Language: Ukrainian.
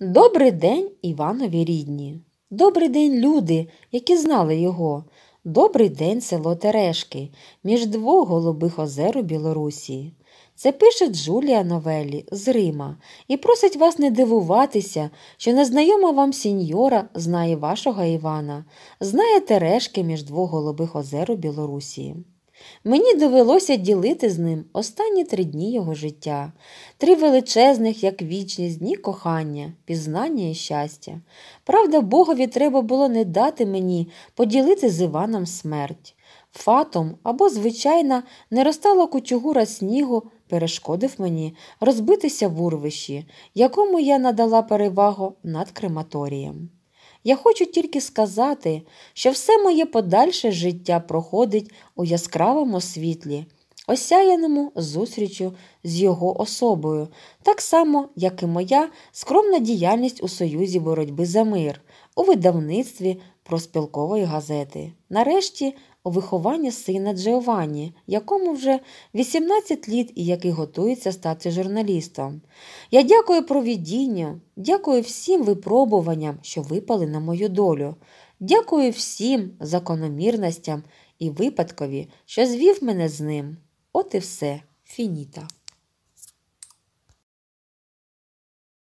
Добрий день, Іванові рідні. Добрий день, люди, які знали його. Добрий день, село Терешки, між двох голубих озер у Білорусі. Це пише Джулія Новелі з Рима і просить вас не дивуватися, що незнайома вам сіньора знає вашого Івана, знає Терешки між двох голубих озер у Білорусі. Мені довелося ділити з ним останні три дні його життя, три величезних, як вічність, дні кохання, пізнання і щастя. Правда, Богові треба було не дати мені поділити з Іваном смерть. Фатом або, звичайно, не розтала кучугура снігу, перешкодив мені розбитися в урвищі, якому я надала перевагу над крематорієм. Я хочу тільки сказати, що все моє подальше життя проходить у яскравому світлі, осяяному зустрічю з його особою, так само, як і моя скромна діяльність у Союзі боротьби за мир, у видавництві проспілкової газети. Нарешті виховання сина Джеовані, якому вже 18 літ і який готується стати журналістом. Я дякую провідінню, дякую всім випробуванням, що випали на мою долю. Дякую всім закономірностям і випадкові, що звів мене з ним. От і все, фініта.